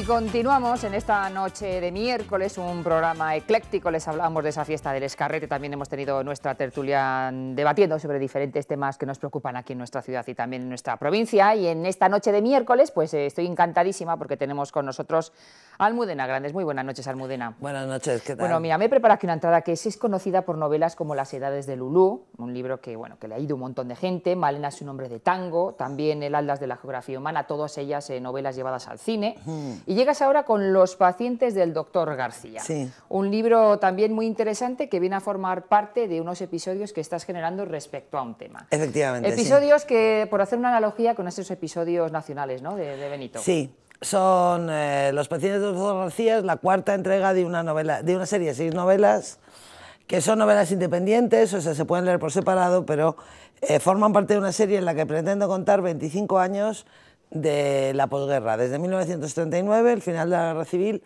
Y continuamos en esta noche de miércoles, un programa ecléctico. Les hablamos de esa fiesta del escarrete. También hemos tenido nuestra tertulia debatiendo sobre diferentes temas que nos preocupan aquí en nuestra ciudad y también en nuestra provincia. Y en esta noche de miércoles, pues eh, estoy encantadísima porque tenemos con nosotros Almudena Grandes. Muy buenas noches, Almudena. Buenas noches, ¿qué tal? Bueno, mira, me he preparado aquí una entrada que es conocida por novelas como Las Edades de Lulú, un libro que, bueno, que le ha ido un montón de gente. Malena es un hombre de tango, también El Aldas de la Geografía Humana, todas ellas eh, novelas llevadas al cine. Y llegas ahora con Los pacientes del doctor García. Un libro también muy interesante que viene a formar parte de unos episodios que estás generando respecto a un tema. Efectivamente. Episodios que, por hacer una analogía con esos episodios nacionales ¿no? de, Benito. Sí, son eh, Los pacientes del doctor García, la cuarta entrega de una, novela, de una serie de seis novelas que son novelas independientes, o sea, se pueden leer por separado, pero eh, forman parte de una serie en la que pretendo contar 25 años de la posguerra, desde 1939, el final de la guerra civil,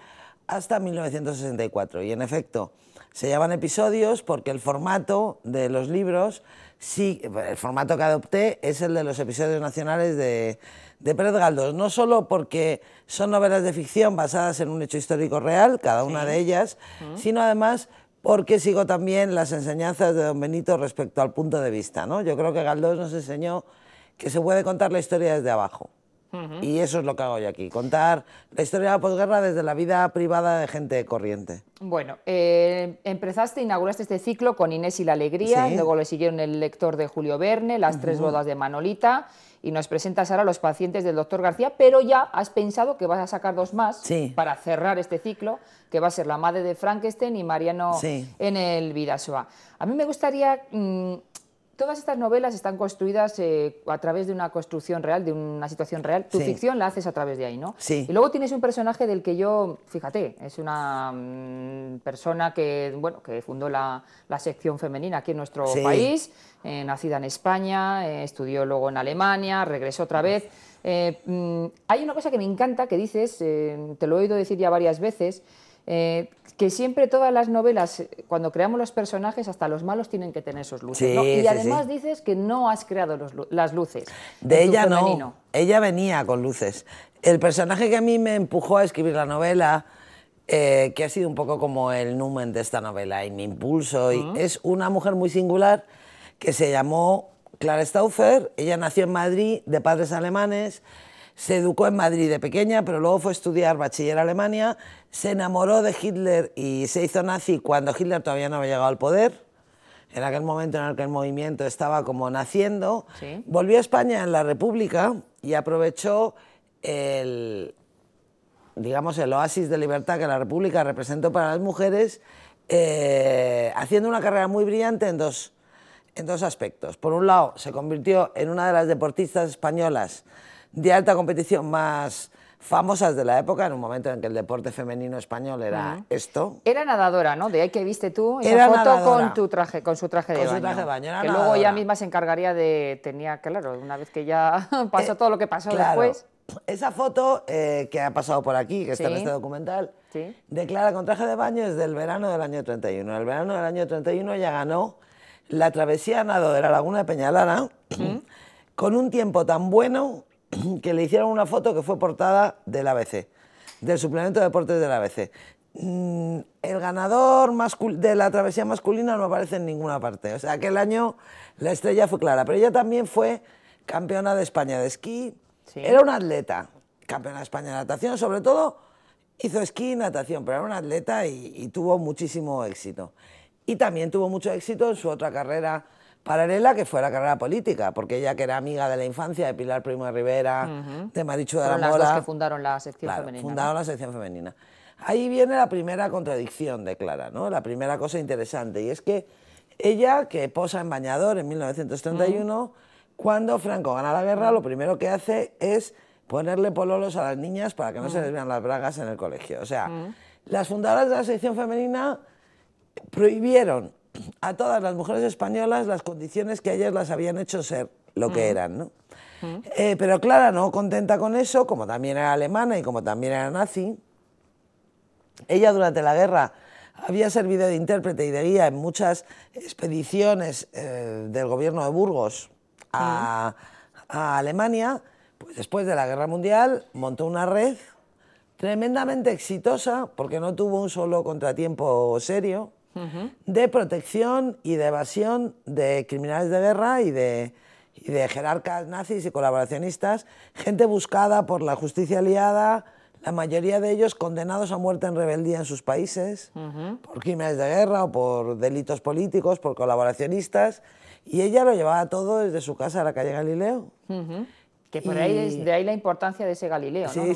hasta 1964. Y en efecto, se llaman episodios porque el formato de los libros, sí, el formato que adopté es el de los episodios nacionales de, de Pérez Galdós. No solo porque son novelas de ficción basadas en un hecho histórico real, cada una de ellas, sino además porque sigo también las enseñanzas de don Benito respecto al punto de vista. ¿no? Yo creo que Galdós nos enseñó que se puede contar la historia desde abajo. Y eso es lo que hago yo aquí, contar la historia de la posguerra desde la vida privada de gente corriente. Bueno, eh, empezaste, inauguraste este ciclo con Inés y la Alegría, luego le siguieron el lector de Julio Verne, las tres bodas de Manolita, y nos presentas ahora los pacientes del doctor García, pero ya has pensado que vas a sacar dos más para cerrar este ciclo, que va a ser la madre de Frankenstein y Mariano en el Vidasoa. A mí me gustaría... Mm, todas estas novelas están construidas eh, a través de una construcción real, de una situación real. Tu ficción la haces a través de ahí, ¿no? Sí. Y luego tienes un personaje del que yo, fíjate, es una mm, persona que, bueno, que fundó la, sección femenina aquí en nuestro país, eh, nacida en España, eh, estudió luego en Alemania, regresó otra vez. Mm, hay una cosa que me encanta que dices, te lo he oído decir ya varias veces, eh, que siempre todas las novelas, eh, cuando creamos los personajes, hasta los malos tienen que tener sus luces. Y además dices que no has creado las luces. De ella no. Ella venía con luces. El personaje que a mí me empujó a escribir la novela, eh, que ha sido un poco como el numen de esta novela y mi impulso, y es una mujer muy singular que se llamó Clara Stauffer. Ella nació en Madrid de padres alemanes se educó en Madrid de pequeña, pero luego fue a estudiar bachiller a Alemania, se enamoró de Hitler y se hizo nazi cuando Hitler todavía no había llegado al poder, en aquel momento en el que el movimiento estaba como naciendo, volvió a España en la República y aprovechó el, digamos, el oasis de libertad que la República representó para las mujeres, eh, haciendo una carrera muy brillante en dos, en dos aspectos. Por un lado, se convirtió en una de las deportistas españolas de alta competición más famosas de la época, en un momento en que el deporte femenino español era esto. Era nadadora, ¿no? De ahí que viste tú era foto con, tu traje, con su traje de baño. Su traje de baño. que luego ella misma se encargaría de... Tenía, claro, una vez que ya pasó eh, todo lo que pasó después... Esa foto eh, que ha pasado por aquí, que está en este documental, ...declara con traje de baño desde del verano del año 31. El verano del año 31 ya ganó la travesía nadadora de la Laguna de Peñalara con un tiempo tan bueno que le hicieron una foto que fue portada del ABC, del suplemento de deportes del ABC. Mm, el ganador de la travesía masculina no aparece en ninguna parte. O sea, aquel año la estrella fue clara, pero ella también fue campeona de España de esquí. Era una atleta, campeona de España de natación, sobre todo hizo esquí y natación, pero era una atleta y tuvo muchísimo éxito. Y también tuvo mucho éxito en su otra carrera paralela que fue la carrera política, porque ella que era amiga de la infancia de Pilar Primo de Rivera, de Marichu de Las dos que fundaron la sección femenina. Fundaron la sección femenina. Ahí viene la primera contradicción de Clara, ¿no? La primera cosa interesante, y es que ella, que posa en bañador en 1931, cuando Franco gana la guerra, lo primero que hace es ponerle pololos a las niñas para que no se les vean las bragas en el colegio. O sea, las fundadoras de la sección femenina prohibieron a todas las mujeres españolas las condiciones que ellas las habían hecho ser lo que mm. eran, mm. eh, pero Clara no contenta con eso, como también era alemana y como también era nazi, ella durante la guerra había servido de intérprete y de guía en muchas expediciones eh, del gobierno de Burgos a, mm. a, Alemania, pues después de la guerra mundial montó una red tremendamente exitosa porque no tuvo un solo contratiempo serio de protección y de evasión de criminales de guerra y de, jerarcas nazis y colaboracionistas, gente buscada por la justicia aliada, la mayoría de ellos condenados a muerte en rebeldía en sus países, por crímenes de guerra o por delitos políticos, por colaboracionistas, y ella lo llevaba todo desde su casa a la calle Galileo. Que por ahí es, de ahí la importancia de ese Galileo, ¿no?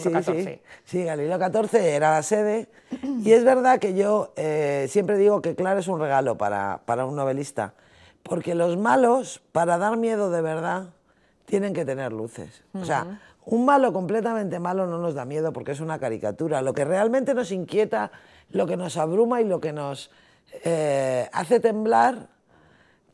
Sí, Galileo XIV era la sede. Y es verdad que yo eh, siempre digo que claro es un regalo para, un novelista. Porque los malos, para dar miedo de verdad, tienen que tener luces. O sea, un malo completamente malo no nos da miedo porque es una caricatura. Lo que realmente nos inquieta, lo que nos abruma y lo que nos eh, hace temblar,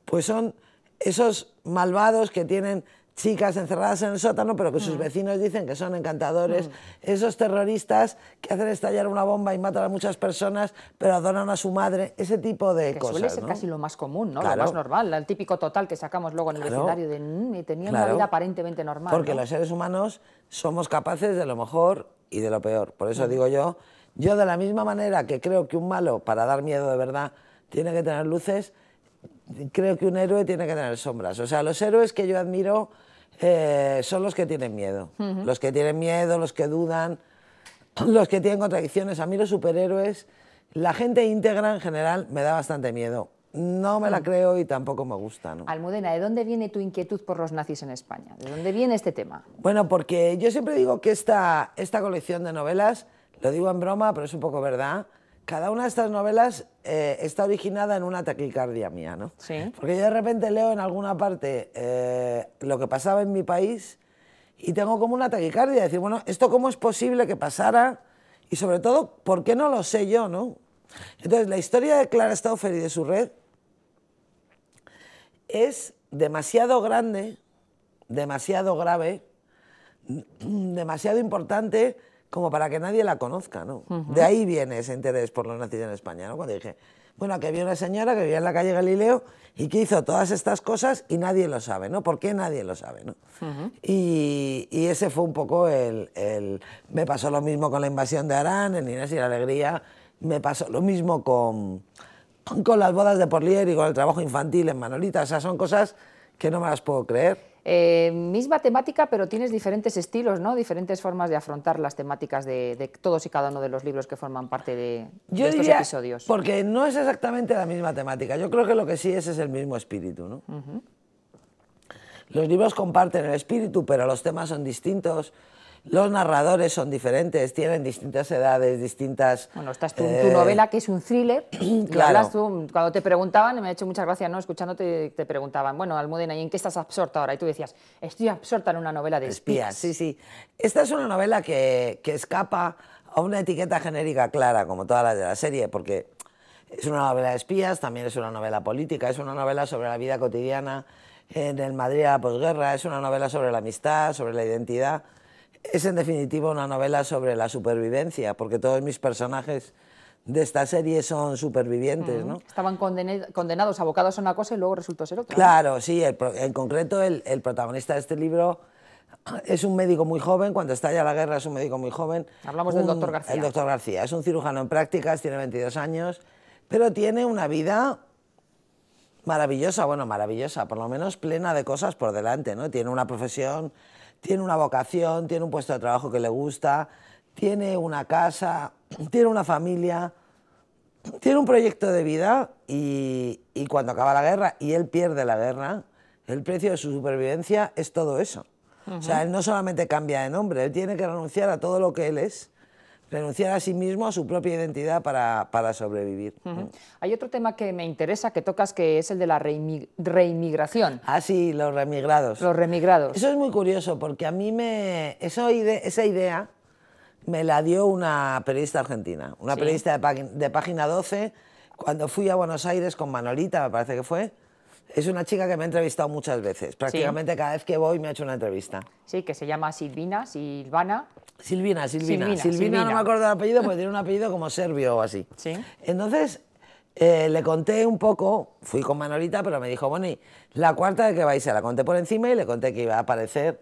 pues son esos malvados que tienen chicas encerradas en el sótano, pero que sus mm. vecinos dicen que son encantadores, mm. esos terroristas que hacen estallar una bomba y matan a muchas personas, pero adoran a su madre, ese tipo de que cosas. Suele ser casi lo más común, ¿no? lo más normal, el típico total que sacamos luego en el claro. de mmm, tenía una vida aparentemente normal. Porque los seres humanos somos capaces de lo mejor y de lo peor. Por eso mm. digo yo, yo de la misma manera que creo que un malo, para dar miedo de verdad, tiene que tener luces, creo que un héroe tiene que tener sombras. O sea, los héroes que yo admiro eh, son los que tienen miedo. Los que tienen miedo, los que dudan, los que tienen contradicciones. A mí los superhéroes, la gente íntegra en general me da bastante miedo. No me la mm. creo y tampoco me gusta. Almudena, ¿de dónde viene tu inquietud por los nazis en España? ¿De dónde viene este tema? Bueno, porque yo siempre digo que esta, esta colección de novelas, lo digo en broma, pero es un poco verdad, cada una de estas novelas eh, está originada en una taquicardia mía, ¿no? Sí. Porque yo de repente leo en alguna parte eh, lo que pasaba en mi país y tengo como una taquicardia, decir, bueno, ¿esto cómo es posible que pasara? Y sobre todo, ¿por qué no lo sé yo, no? Entonces, la historia de Clara Stauffer y de su red es demasiado grande, demasiado grave, demasiado importante como para que nadie la conozca, De ahí viene ese interés por los nazis en España, ¿no? Cuando dije, bueno, que había una señora que vivía en la calle Galileo y que hizo todas estas cosas y nadie lo sabe, ¿no? ¿Por qué nadie lo sabe, y, ese fue un poco el, Me pasó lo mismo con la invasión de Arán, en Inés y la Alegría, me pasó lo mismo con, con las bodas de Porlier y con el trabajo infantil en Manolita, o sea, son cosas que no me las puedo creer eh, misma temática, pero tienes diferentes estilos, ¿no? Diferentes formas de afrontar las temáticas de, todos y cada uno de los libros que forman parte de, de estos diría, episodios. Porque no es exactamente la misma temática. Yo creo que lo que sí es es el mismo espíritu, ¿no? Los libros comparten el espíritu, pero los temas son distintos. Los narradores son diferentes, tienen distintas edades, distintas... Bueno, estás es tu, tu eh, novela, que es un thriller, tú, cuando te preguntaban, me ha hecho muchas gracias, ¿no? Escuchándote, te preguntaban, bueno, Almudena, en qué estás absorta ahora? Y tú decías, estoy absorta en una novela de espías. sí, sí. Esta es una novela que, que escapa a una etiqueta genérica clara, como todas las de la serie, porque es una novela de espías, también es una novela política, es una novela sobre la vida cotidiana en el Madrid a la posguerra, es una novela sobre la amistad, sobre la identidad es en definitiva una novela sobre la supervivencia, porque todos mis personajes de esta serie son supervivientes, ¿no? Estaban condenados, abocados a una cosa y luego resultó ser otra. Claro, sí, en concreto el, protagonista de este libro es un médico muy joven, cuando estalla la guerra es un médico muy joven. Hablamos del doctor García. El doctor García, es un cirujano en prácticas, tiene 22 años, pero tiene una vida maravillosa, bueno, maravillosa, por lo menos plena de cosas por delante, ¿no? Tiene una profesión tiene una vocación, tiene un puesto de trabajo que le gusta, tiene una casa, tiene una familia, tiene un proyecto de vida y, cuando acaba la guerra y él pierde la guerra, el precio de su supervivencia es todo eso. O sea, él no solamente cambia de nombre, él tiene que renunciar a todo lo que él es renunciar a sí mismo, a su propia identidad para, sobrevivir. Hay otro tema que me interesa, que tocas, que es el de la reinmigración reimigración. Ah, sí, los remigrados. Los remigrados. Eso es muy curioso, porque a mí me... esa idea me la dio una periodista argentina, una periodista de, Página 12, cuando fui a Buenos Aires con Manolita, me parece que fue. Es una chica que me ha entrevistado muchas veces, prácticamente cada vez que voy me ha hecho una entrevista. Sí, que se llama Silvina, Silvana. Silvina, Silvina. Silvina, no me acuerdo del apellido porque tiene un apellido como serbio o así. Sí. Entonces, eh, le conté un poco, fui con Manolita, pero me dijo, bueno, la cuarta de que vais? a la conté por encima y le conté que iba a aparecer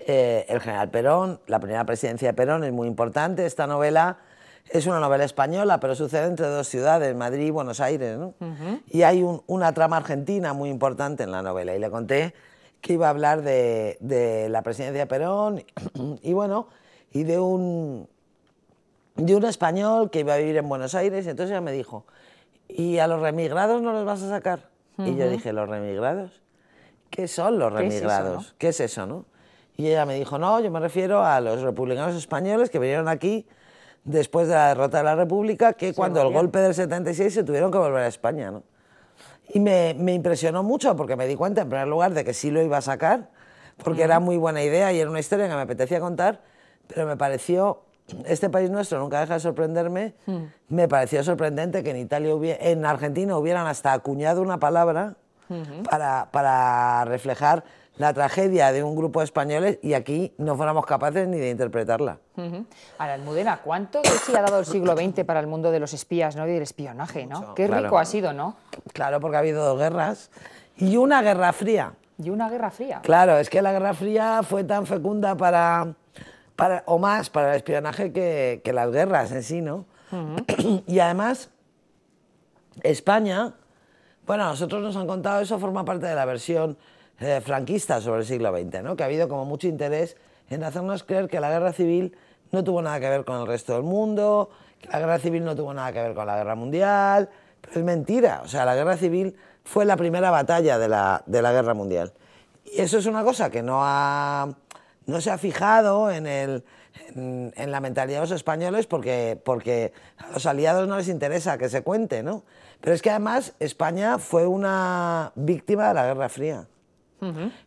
eh, el general Perón, la primera presidencia de Perón, es muy importante. Esta novela es una novela española, pero sucede entre dos ciudades, Madrid y Buenos Aires, ¿no? Y hay una trama argentina muy importante en la novela. Y le conté que iba a hablar de, la presidencia de Perón y, bueno, y de un, de un español que iba a vivir en Buenos Aires. y Entonces ella me dijo, ¿y a los remigrados no los vas a sacar? Y yo dije, ¿los remigrados? ¿Qué son los remigrados? ¿Qué es eso, no? Y ella me dijo, no, yo me refiero a los republicanos españoles que vinieron aquí después de la derrota de la República, que cuando el golpe del 76 se tuvieron que volver a España, ¿no? Y me, impresionó mucho porque me di cuenta, en primer lugar, de que sí lo iba a sacar, porque era muy buena idea y era una historia que me apetecía contar, pero me pareció, este país nuestro nunca deja de sorprenderme, mm. me pareció sorprendente que en, Italia en Argentina hubieran hasta acuñado una palabra para reflejar la tragedia de un grupo de españoles y aquí no fuéramos capaces ni de interpretarla. Ahora la Ahora, Almudena, ¿cuánto sí ha dado el siglo XX para el mundo de los espías ¿no? y del espionaje? ¿no? Qué rico ha sido, ¿no? Claro, porque ha habido dos guerras y una guerra fría. Y una guerra fría. Claro, es que la guerra fría fue tan fecunda para, para o más para el espionaje que, las guerras en sí, ¿no? Y además, España, bueno, nosotros nos han contado, eso forma parte de la versión eh, franquistas sobre el siglo XX, que ha habido como mucho interés en hacernos creer que la guerra civil no tuvo nada que ver con el resto del mundo, que la guerra civil no tuvo nada que ver con la guerra mundial, pero es mentira, o sea, la guerra civil fue la primera batalla de la, guerra mundial. Y eso es una cosa que no, se ha fijado en, la mentalidad de los españoles porque, a los aliados no les interesa que se cuente, Pero es que además España fue una víctima de la Guerra Fría.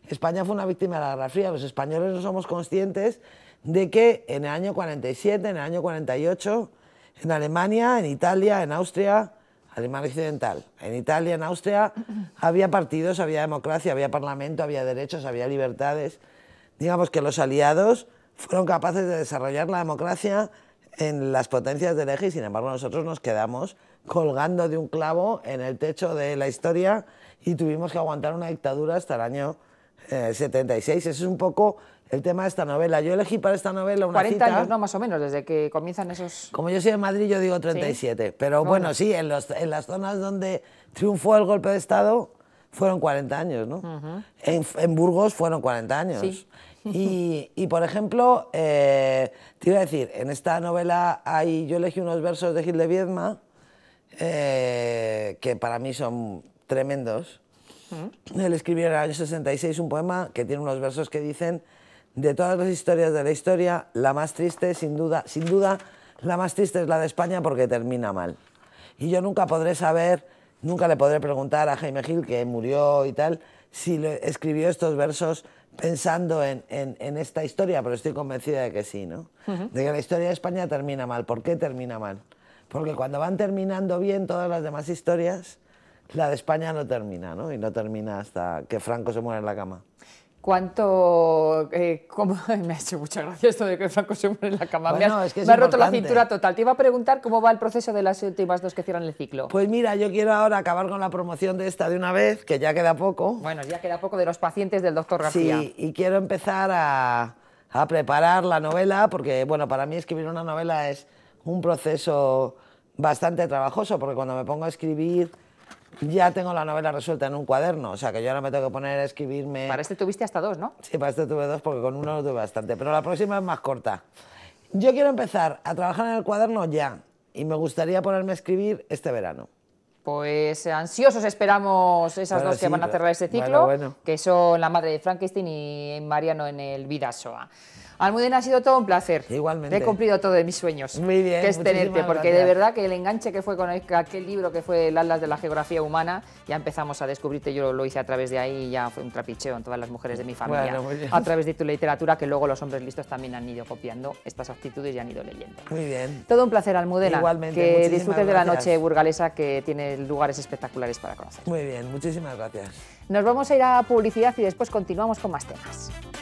España fue una víctima de la Guerra Fría. Los españoles no somos conscientes de que en el año 47, en el año 48, en Alemania, en Italia, en Austria, Alemania Occidental, en Italia, en Austria, había partidos, había democracia, había parlamento, había derechos, había libertades. Digamos que los aliados fueron capaces de desarrollar la democracia en las potencias del eje y sin embargo nosotros nos quedamos colgando de un clavo en el techo de la historia y tuvimos que aguantar una dictadura hasta el año 76. Eh, Ese es un poco el tema de esta novela. Yo elegí para esta novela una 40 años, no, más o menos, desde que comienzan esos... Como yo soy de Madrid, yo digo 37. Pero bueno, sí, en, las zonas donde triunfó el golpe de Estado fueron 40 años, ¿no? en, Burgos fueron 40 años. Y, por ejemplo, eh, te iba a decir, en esta novela hay, yo elegí unos versos de Gil de Viedma eh, que para mí son tremendos. Él escribió en el año 66 un poema que tiene unos versos que dicen, de todas las historias de la historia, la más triste, sin duda, sin duda, la más triste es la de España porque termina mal. Y yo nunca podré saber, nunca le podré preguntar a Jaime Gil, que murió y tal, si le escribió estos versos pensando en, esta historia, pero estoy convencida de que sí, ¿no? De que la historia de España termina mal. ¿Por qué termina mal? Porque cuando van terminando bien todas las demás historias, la de España no termina, ¿no? Y no termina hasta que Franco se muere en la cama. ¿Cuánto...? Eh, cómo, me ha hecho mucha gracia esto de que Franco se muere en la cama. me, ha roto la cintura total. Te iba a preguntar cómo va el proceso de las últimas dos que cierran el ciclo. Pues mira, yo quiero ahora acabar con la promoción de esta de una vez, que ya queda poco. Bueno, ya queda poco de los pacientes del doctor García. Sí, y quiero empezar a, a preparar la novela, porque bueno, para mí escribir una novela es un proceso bastante trabajoso, porque cuando me pongo a escribir ya tengo la novela resuelta en un cuaderno, o sea que yo ahora me tengo que poner a escribirme... Para este tuviste hasta dos, ¿no? Sí, para este tuve dos porque con uno lo tuve bastante, pero la próxima es más corta. Yo quiero empezar a trabajar en el cuaderno ya y me gustaría ponerme a escribir este verano. Pues ansiosos esperamos esas dos que van a cerrar este ciclo, que son la madre de Frankenstein y Mariano en el Vidasoa. Almudena, ha sido todo un placer. Igualmente. he cumplido todo de mis sueños. Muy bien. Que es tenerte, porque de verdad que el enganche que fue con aquel libro que fue el Atlas de la Geografía Humana, ya empezamos a descubrirte, yo lo hice a través de ahí y ya fue un trapicheo en todas las mujeres de mi familia. a través de tu literatura, que luego los hombres listos también han ido copiando estas actitudes y han ido leyendo. Muy bien. Todo un placer, Almudena. Igualmente. Que disfrutes de la noche burgalesa que tiene lugares espectaculares para conocer. Muy bien, muchísimas gracias. Nos vamos a ir a publicidad y después continuamos con más temas.